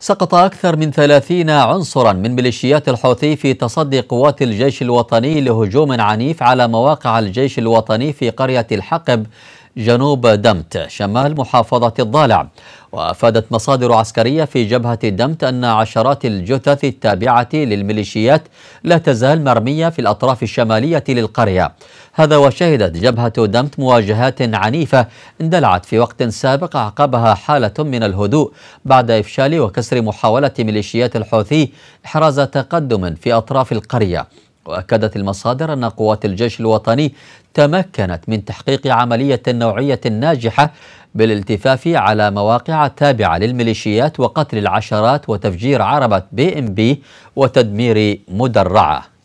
سقط أكثر من ثلاثين عنصرا من ميليشيات الحوثي في تصدي قوات الجيش الوطني لهجوم عنيف على مواقع الجيش الوطني في قرية الحقب جنوب دمت شمال محافظة الضالع وأفادت مصادر عسكرية في جبهة دمت أن عشرات الجثث التابعة للميليشيات لا تزال مرمية في الأطراف الشمالية للقرية هذا وشهدت جبهة دمت مواجهات عنيفة اندلعت في وقت سابق عقبها حالة من الهدوء بعد إفشال وكسر محاولة ميليشيات الحوثي إحراز تقدم في أطراف القرية وأكدت المصادر أن قوات الجيش الوطني تمكنت من تحقيق عملية نوعية ناجحة بالالتفاف على مواقع تابعة للميليشيات وقتل العشرات وتفجير عربة بي ام بي وتدمير مدرعة